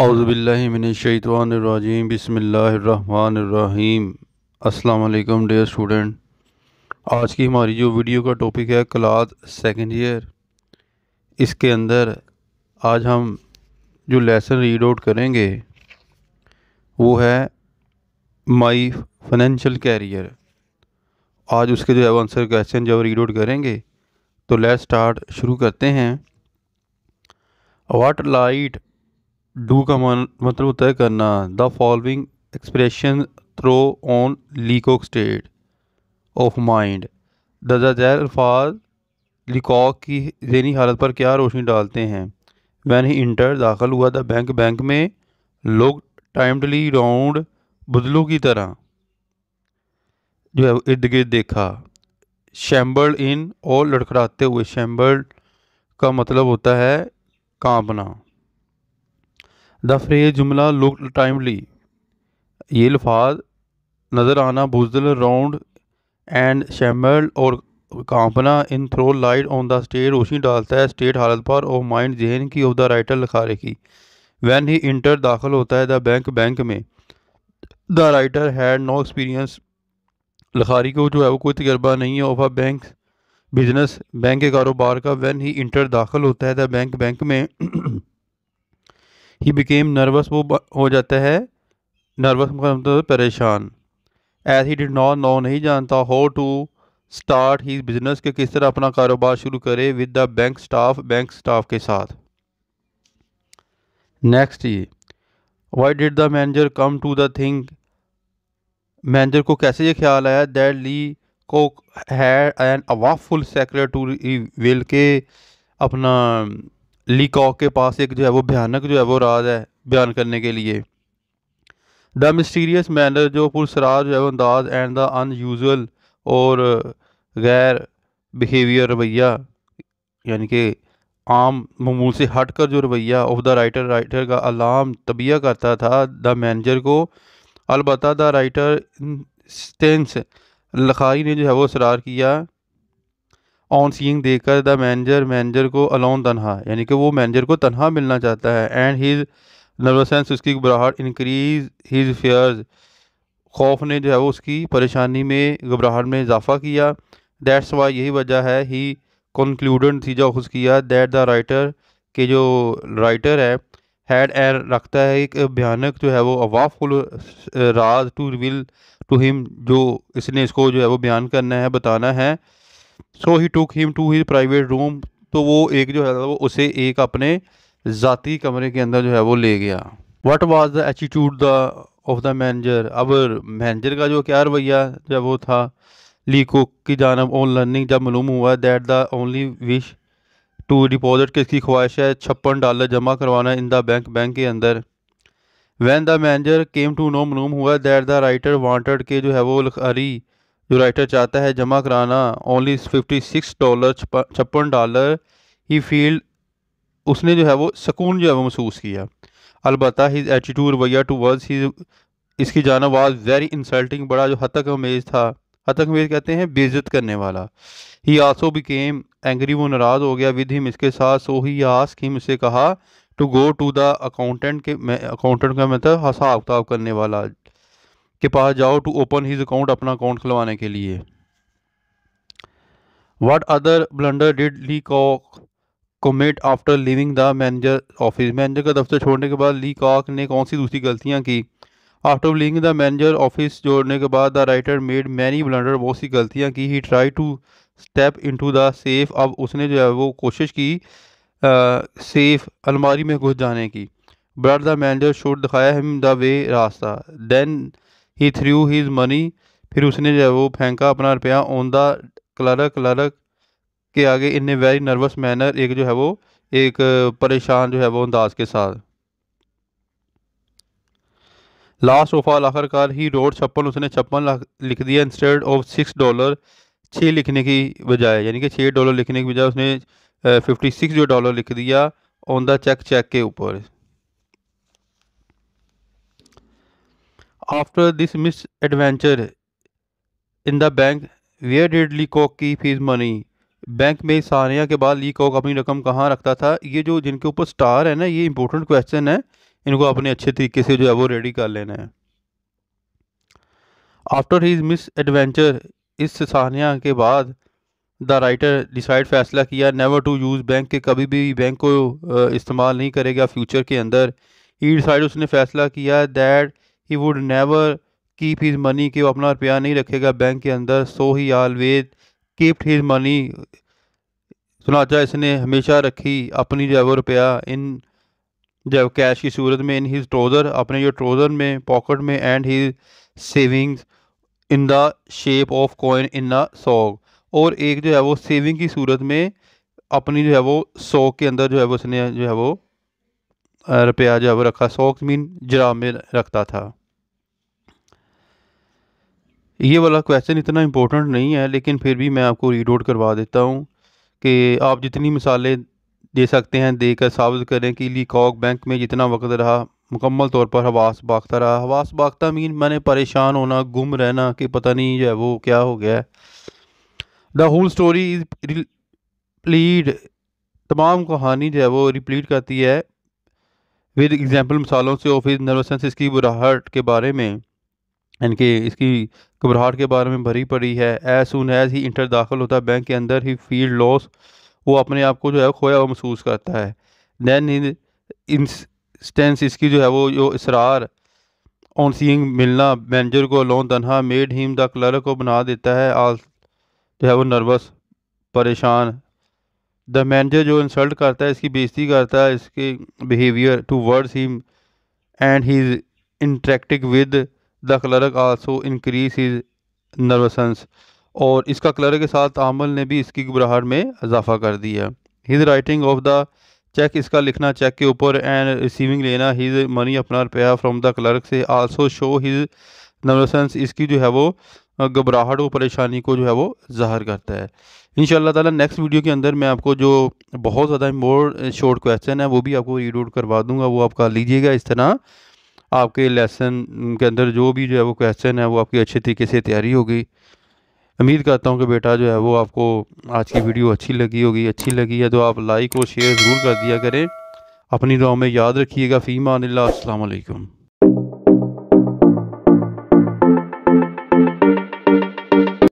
अज़बिल्लिमिनशानरजीम बसमीम अल्लाम dear student आज की हमारी जो वीडियो का टॉपिक है क्लास सेकेंड ईयर इसके अंदर आज हम जो लेसन रीड आउट करेंगे वो है माई फाइनेंशियल कैरियर आज उसके जो है आंसर क्वेश्चन जब रीड आउट करेंगे तो लेट स्टार्ट शुरू करते हैं वाट लाइट डू का मतलब होता है करना the following expression throw on Leacock state of mind दर्जाजैर अल्फाज लिकॉक की जहनी हालत पर क्या रोशनी डालते हैं वैन ही इंटर दाखिल हुआ था बैंक बैंक में लोग टाइमली राउंड बुदलू की तरह जो है इर्द गिर्द देखा शैम्बल इन और लड़खड़ाते हुए शैम्बल का मतलब होता है कांपना द फ्रेज जुमला लुक टाइमली ये लफाज नज़र आना बुजल राउंड एंड शैमल और कांपना in throw light on the state रोशनी डालता है स्टेट हालत पर और माइंड जहन की ऑफ द राइटर लिखा की वैन ही इंटर दाखिल होता है द बैंक बैंक में the writer had no experience लखारी को जो है वो कोई तजर्बा नहीं है of a bank business bank के कारोबार का वैन ही इंटर दाखिल होता है द बैंक बैंक में ही बिकेम नर्वस वो हो जाता है नर्वस मतलब परेशान as he did not know नहीं जानता हो टू स्टार्ट ही बिजनेस के किस तरह अपना कारोबार शुरू करे with the bank staff bank staff के साथ नेक्स्ट ये why did the manager come to the thing manager को कैसे ये ख्याल आया दैट ली को है एन अवाफुल सेक्रेटरी विल के अपना लीकॉक के पास एक जो है वो भयानक जो है वो राज है बयान करने के लिए द मिस्टीरियस मैनर जो पुरसराज जो है वो अंदाज एंड द अनयूजल और गैर बिहेवियर रवैया यानी कि आम ममूल से हट कर जो रवैया ऑफ द राइटर राइटर का अलाम तबिया करता था द मैनेजर को अलबत् द राइटर स्टेंस लखारी ने जो है वो इसरार किया ऑन सीइंग देकर द मैनेजर मैनेजर को अलोन तनहा यानी कि वो मैनेजर को तनहा मिलना चाहता है एंड हीज नर्वसनेस उसकी घबराहट इंक्रीज हीज फेयर्स खौफ ने जो है वो उसकी परेशानी में घबराहट में इजाफा किया दैट्स वाई यही वजह है ही कंक्लूडन नतीजा खुश किया दैट द राइटर के जो राइटर है हैड एन रखता है एक भयानक जो है वो अवाफुल uh, राज टू रिविल टू हिम जो इसने इसको जो है वो बयान करना है बताना है so he took him to his private room तो वो एक जो है वो उसे एक अपने ज़ाती कमरे के अंदर जो है वो ले गया what was the attitude the of the manager अब मैनेजर का जो क्या रवैया जब वो था ली कुक की जानब ऑन लर्निंग जब मालूम हुआ that the only wish to deposit किसकी ख्वाहिश है छप्पन डॉलर जमा करवाना इन द बैंक बैंक के अंदर when the manager came to know मालूम हुआ दैट द राइटर वांटेड के जो है वो लखरी जो राइटर चाहता है जमा कराना ओनली फिफ्टी सिक्स डॉलर छप्पन डॉलर ही फील्ड उसने जो है वो सुकून जो है वो महसूस किया अलबत् हिज एटीट्यूड रवैया टू वर्ड्स ही इसकी जाना वाज वेरी इंसल्टिंग बड़ा जो हतक अमेज था हतक अमेज कहते हैं बेइज्जत करने वाला ही आसो बिकेम एंग्री वो नाराज़ हो गया विद हिम इसके साथ सो ही आस हिम उससे कहा to go to the accountant के मैं अकाउंटेंट का मतलब हिसाब किताब करने वाला के पास जाओ टू ओपन हिज अकाउंट अपना अकाउंट खुलवाने के लिए what other blunder did Leacock commit after leaving the manager office manager का दफ्तर छोड़ने के बाद ली कॉक ने कौन सी दूसरी गलतियाँ की after leaving the manager office जोड़ने के बाद the writer made many blunder बहुत सी गलतियाँ की he try to step into the safe अब उसने जो है वो कोशिश की आ, सेफ अलमारी में घुस जाने की ब्लड द मैनेजर शुड दिखाया हिम द वे रास्ता then he threw his money फिर उसने जो है वो फेंका अपना रुपया ऑन द क्लर्क क्लर्क के आगे in a very nervous manner एक जो है वो एक परेशान जो है वो अंदाज के साथ लास्ट ऑफ ऑल आखिरकार ही रोड छप्पन उसने छप्पन लिख दिया इंस्टेड ऑफ सिक्स डॉलर छः लिखने की बजाय यानी कि छः डॉलर लिखने की बजाय उसने फिफ्टी सिक्स जो डॉलर लिख दिया ऑन द चेक चेक के ऊपर After this misadventure in the bank, where did Lee Cook keep his money? Bank में सानिया के बाद ली कॉक अपनी रकम कहाँ रखता था ये जो जिनके ऊपर स्टार है ना ये इंपॉर्टेंट क्वेश्चन है इनको अपने अच्छे तरीके से जो है वो रेडी कर लेना है आफ्टर हिज मिस एडवेंचर इस सानिया के बाद द राइटर डिसाइड फैसला किया नेवर टू यूज़ बैंक के कभी भी बैंक को इस्तेमाल नहीं करेगा फ्यूचर के अंदर ही डिसाइड उसने फैसला किया that he would never keep his money कि वो अपना रुपया नहीं रखेगा बैंक के अंदर so he always kept his money सुनाचा इसने हमेशा रखी अपनी जो है वो रुपया इन जब कैश की सूरत में इन हिज ट्रोज़र अपने जो ट्रोज़र में पॉकेट में and his savings in the shape of coin in the sock और एक जो है वो सेविंग की सूरत में अपनी जो है वो सॉग के अंदर जो है वो उसने जो है वो रुपया जो है वो रखा सॉक्स मीन जरा में रखता था ये वाला क्वेश्चन इतना इम्पोर्टेंट नहीं है लेकिन फिर भी मैं आपको रीड आउट करवा देता हूँ कि आप जितनी मिसालें दे सकते हैं देकर साबित करें कि ली कॉक बैंक में जितना वक्त रहा मुकम्मल तौर पर हवास बागता रहा हवास बागता मीन मैंने परेशान होना गुम रहना कि पता नहीं जो है वो क्या हो गया है the whole story is replete तमाम कहानी जो है वो रिप्लीट करती है विद एग्जाम्पल मिसालों से ऑफिस फिर नर्वसनेस की बुराहट के बारे में इनके इसकी घबराहट के बारे में भरी पड़ी है as soon as he enter दाखिल होता है बैंक के अंदर ही फील्ड लॉस वो अपने आप को जो है खोया हुआ महसूस करता है दैन इन इंस्टेंस इसकी जो है वो जो इसरार ऑन सीइंग मिलना मैनेजर को लोन तनहा मेड हिम द क्लर्क को बना देता है आल जो है वो नर्वस परेशान द मैनेजर जो इंसल्ट करता है इसकी बेजती करता है इसके behaviour towards him and he is interacting with the clerk also increase his nervousness और इसका क्लर्क के साथ आमल ने भी इसकी घबराहट में इजाफा कर दिया his writing of the cheque इसका लिखना चेक के ऊपर एंड रिसीविंग लेना हिज मनी अपना रुपया फ्रॉम द क्लर्क से आल्सो शो हिज नर्वसेंस इसकी जो है वो घबराहट और परेशानी को जो है वो ज़ाहिर करता है इन ताला नेक्स्ट वीडियो के अंदर मैं आपको जो बहुत ज़्यादा मोर शॉर्ट क्वेश्चन है वो भी आपको रीड आउट करवा दूंगा वो आप कर लीजिएगा इस तरह आपके लेसन के अंदर जो भी जो है वो क्वेश्चन है वो आपकी अच्छे तरीके से तैयारी होगी उम्मीद करता हूँ कि बेटा जो है वो आपको आज की वीडियो अच्छी लगी होगी अच्छी लगी है तो आप लाइक और शेयर ज़रूर कर दिया करें अपनी दुआ में याद रखिएगा फ़ीमा अनिल्ला असलकम